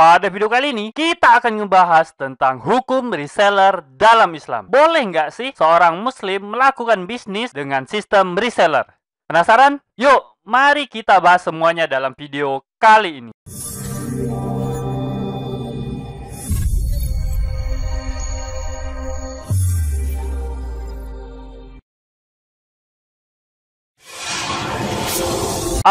Pada video kali ini, kita akan membahas tentang hukum reseller dalam Islam. Boleh nggak sih seorang muslim melakukan bisnis dengan sistem reseller? Penasaran? Yuk, mari kita bahas semuanya dalam video kali ini.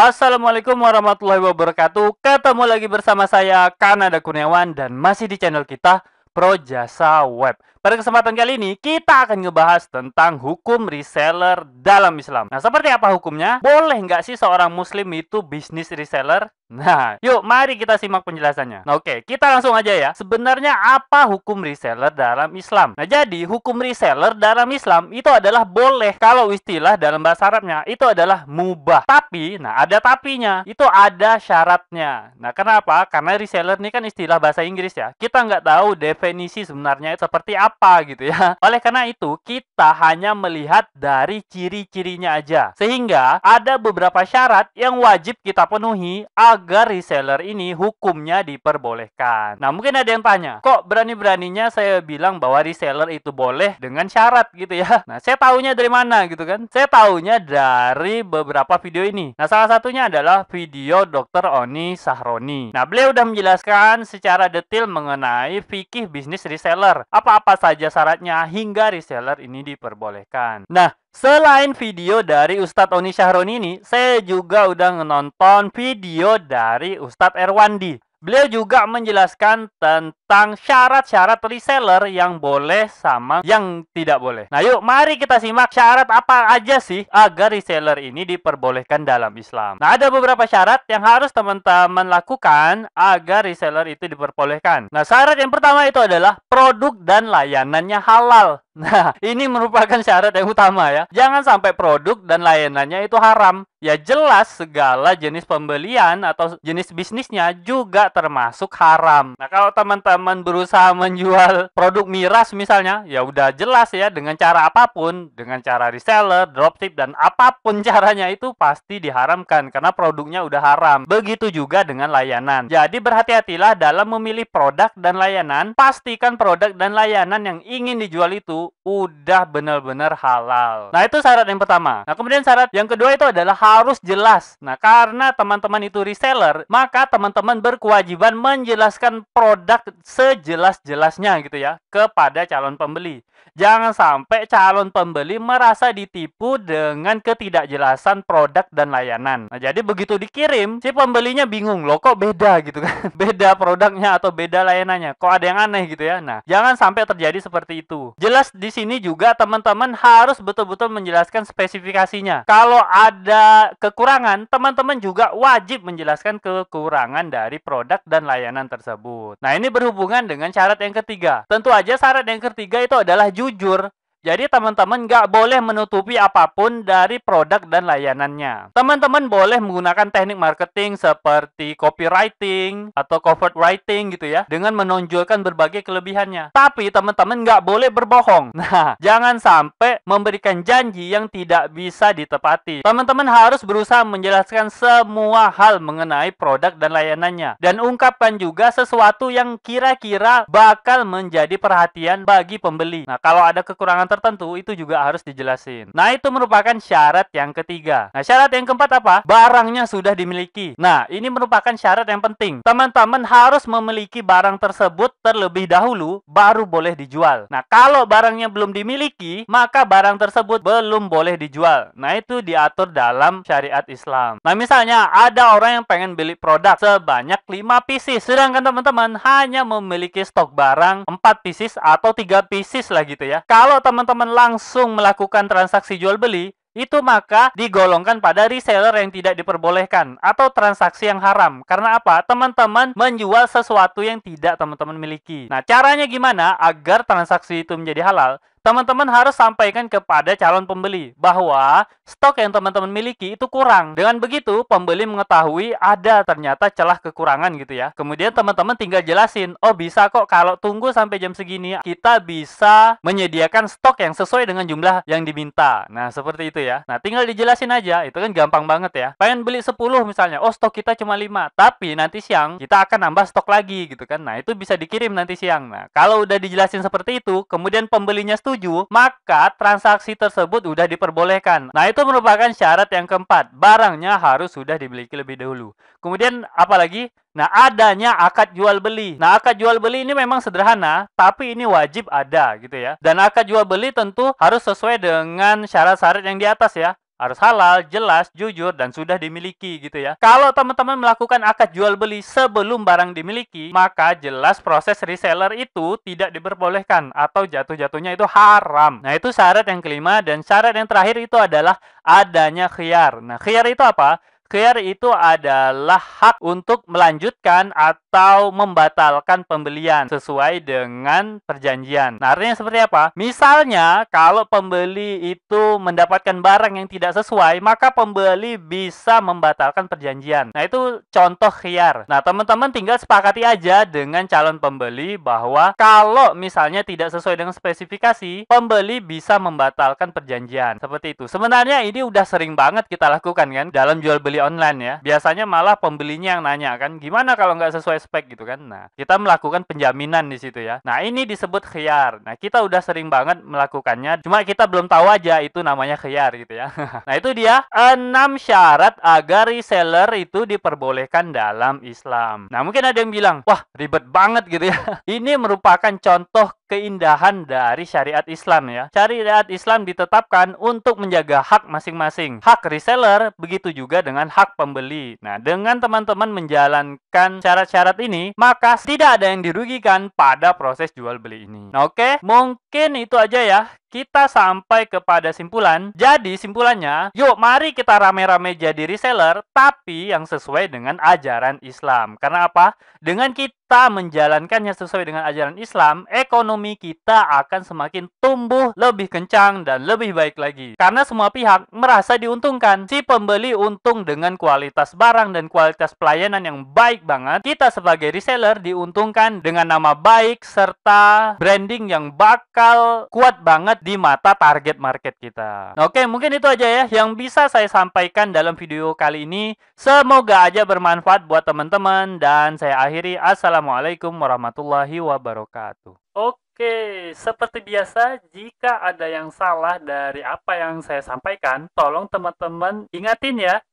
Assalamualaikum warahmatullahi wabarakatuh. Ketemu lagi bersama saya Kanada Kurniawan dan masih di channel kita Pro Jasa Web. Pada kesempatan kali ini, kita akan ngebahas tentang hukum reseller dalam Islam. Nah, seperti apa hukumnya? Boleh nggak sih seorang muslim itu bisnis reseller? Nah, yuk mari kita simak penjelasannya. Nah, oke, kita langsung aja ya. Sebenarnya apa hukum reseller dalam Islam? Nah, jadi hukum reseller dalam Islam itu adalah boleh. Kalau istilah dalam bahasa Arabnya itu adalah mubah. Tapi, nah ada tapinya. Itu ada syaratnya. Nah, kenapa? Karena reseller ini kan istilah bahasa Inggris ya. Kita nggak tahu definisi sebenarnya seperti apa apa gitu ya. Oleh karena itu, kita hanya melihat dari ciri-cirinya aja. Sehingga ada beberapa syarat yang wajib kita penuhi agar reseller ini hukumnya diperbolehkan. Nah, mungkin ada yang tanya, kok berani-beraninya saya bilang bahwa reseller itu boleh dengan syarat gitu ya. Nah, saya tahunya dari mana gitu kan? Saya tahunya dari beberapa video ini. Nah, salah satunya adalah video Dr. Oni Sahroni. Nah, beliau udah menjelaskan secara detail mengenai fikih bisnis reseller. Apa-apa saja syaratnya hingga reseller ini diperbolehkan. Nah, Selain video dari Ustadz Oni Syahroni ini, saya juga udah nonton video dari Ustadz Erwandi. Beliau juga menjelaskan tentang syarat-syarat reseller yang boleh sama yang tidak boleh. Nah, yuk mari kita simak syarat apa aja sih agar reseller ini diperbolehkan dalam Islam. Nah, ada beberapa syarat yang harus teman-teman lakukan agar reseller itu diperbolehkan. Nah, syarat yang pertama itu adalah produk dan layanannya halal. Nah, ini merupakan syarat yang utama ya. Jangan sampai produk dan layanannya itu haram. Ya jelas segala jenis pembelian atau jenis bisnisnya juga termasuk haram. Nah, kalau teman-teman berusaha menjual produk miras misalnya, ya udah jelas ya dengan cara apapun, dengan cara reseller, dropship dan apapun caranya itu pasti diharamkan karena produknya udah haram. Begitu juga dengan layanan. Jadi berhati-hatilah dalam memilih produk dan layanan, pastikan produk dan layanan yang ingin dijual itu の udah benar-benar halal. Nah, itu syarat yang pertama. Nah, kemudian syarat yang kedua itu adalah harus jelas. Nah, karena teman-teman itu reseller, maka teman-teman berkewajiban menjelaskan produk sejelas-jelasnya gitu ya kepada calon pembeli. Jangan sampai calon pembeli merasa ditipu dengan ketidakjelasan produk dan layanan. Nah, jadi begitu dikirim, si pembelinya bingung, loh kok beda gitu kan? beda produknya atau beda layanannya. Kok ada yang aneh gitu ya? Nah, jangan sampai terjadi seperti itu. Jelas di sini juga teman-teman harus betul-betul menjelaskan spesifikasinya. Kalau ada kekurangan, teman-teman juga wajib menjelaskan kekurangan dari produk dan layanan tersebut. Nah, ini berhubungan dengan syarat yang ketiga. Tentu aja syarat yang ketiga itu adalah jujur. Jadi teman-teman nggak boleh menutupi apapun dari produk dan layanannya. Teman-teman boleh menggunakan teknik marketing seperti copywriting atau covert writing gitu ya, dengan menonjolkan berbagai kelebihannya. Tapi teman-teman nggak boleh berbohong. Nah, jangan sampai memberikan janji yang tidak bisa ditepati. Teman-teman harus berusaha menjelaskan semua hal mengenai produk dan layanannya. Dan ungkapkan juga sesuatu yang kira-kira bakal menjadi perhatian bagi pembeli. Nah, kalau ada kekurangan tertentu itu juga harus dijelasin. Nah, itu merupakan syarat yang ketiga. Nah, syarat yang keempat apa? Barangnya sudah dimiliki. Nah, ini merupakan syarat yang penting. Teman-teman harus memiliki barang tersebut terlebih dahulu baru boleh dijual. Nah, kalau barangnya belum dimiliki, maka barang tersebut belum boleh dijual. Nah, itu diatur dalam syariat Islam. Nah, misalnya ada orang yang pengen beli produk sebanyak 5 pieces, sedangkan teman-teman hanya memiliki stok barang 4 pieces atau 3 pieces lah gitu ya. Kalau teman teman-teman langsung melakukan transaksi jual beli, itu maka digolongkan pada reseller yang tidak diperbolehkan atau transaksi yang haram. Karena apa? Teman-teman menjual sesuatu yang tidak teman-teman miliki. Nah, caranya gimana agar transaksi itu menjadi halal? teman-teman harus sampaikan kepada calon pembeli bahwa stok yang teman-teman miliki itu kurang. Dengan begitu, pembeli mengetahui ada ternyata celah kekurangan gitu ya. Kemudian teman-teman tinggal jelasin, oh bisa kok kalau tunggu sampai jam segini kita bisa menyediakan stok yang sesuai dengan jumlah yang diminta. Nah, seperti itu ya. Nah, tinggal dijelasin aja. Itu kan gampang banget ya. Pengen beli 10 misalnya, oh stok kita cuma 5, tapi nanti siang kita akan nambah stok lagi gitu kan. Nah, itu bisa dikirim nanti siang. Nah, kalau udah dijelasin seperti itu, kemudian pembelinya setuju setuju, maka transaksi tersebut sudah diperbolehkan. Nah, itu merupakan syarat yang keempat. Barangnya harus sudah dimiliki lebih dahulu. Kemudian apalagi? Nah, adanya akad jual beli. Nah, akad jual beli ini memang sederhana, tapi ini wajib ada gitu ya. Dan akad jual beli tentu harus sesuai dengan syarat-syarat yang di atas ya harus halal, jelas, jujur, dan sudah dimiliki gitu ya. Kalau teman-teman melakukan akad jual beli sebelum barang dimiliki, maka jelas proses reseller itu tidak diperbolehkan atau jatuh-jatuhnya itu haram. Nah, itu syarat yang kelima dan syarat yang terakhir itu adalah adanya khiar. Nah, khiar itu apa? Khiar itu adalah hak untuk melanjutkan atau atau membatalkan pembelian sesuai dengan perjanjian. Nah, artinya seperti apa? Misalnya, kalau pembeli itu mendapatkan barang yang tidak sesuai, maka pembeli bisa membatalkan perjanjian. Nah, itu contoh khiar. Nah, teman-teman tinggal sepakati aja dengan calon pembeli bahwa kalau misalnya tidak sesuai dengan spesifikasi, pembeli bisa membatalkan perjanjian. Seperti itu. Sebenarnya ini udah sering banget kita lakukan kan dalam jual beli online ya. Biasanya malah pembelinya yang nanya kan, gimana kalau nggak sesuai respect gitu kan. Nah, kita melakukan penjaminan di situ ya. Nah, ini disebut khiyar. Nah, kita udah sering banget melakukannya, cuma kita belum tahu aja itu namanya khiyar gitu ya. nah, itu dia 6 syarat agar reseller itu diperbolehkan dalam Islam. Nah, mungkin ada yang bilang, "Wah, ribet banget gitu ya." ini merupakan contoh keindahan dari syariat Islam ya. Syariat Islam ditetapkan untuk menjaga hak masing-masing. Hak reseller begitu juga dengan hak pembeli. Nah, dengan teman-teman menjalankan cara-cara syarat ini, maka tidak ada yang dirugikan pada proses jual beli ini. Nah, oke, okay? mungkin itu aja ya kita sampai kepada simpulan. Jadi simpulannya, yuk mari kita rame-rame jadi reseller tapi yang sesuai dengan ajaran Islam. Karena apa? Dengan kita menjalankannya sesuai dengan ajaran Islam, ekonomi kita akan semakin tumbuh lebih kencang dan lebih baik lagi. Karena semua pihak merasa diuntungkan. Si pembeli untung dengan kualitas barang dan kualitas pelayanan yang baik banget. Kita sebagai reseller diuntungkan dengan nama baik serta branding yang bakal kuat banget di mata target market kita. Oke, mungkin itu aja ya yang bisa saya sampaikan dalam video kali ini. Semoga aja bermanfaat buat teman-teman dan saya akhiri assalamualaikum warahmatullahi wabarakatuh. Oke, seperti biasa jika ada yang salah dari apa yang saya sampaikan, tolong teman-teman ingatin ya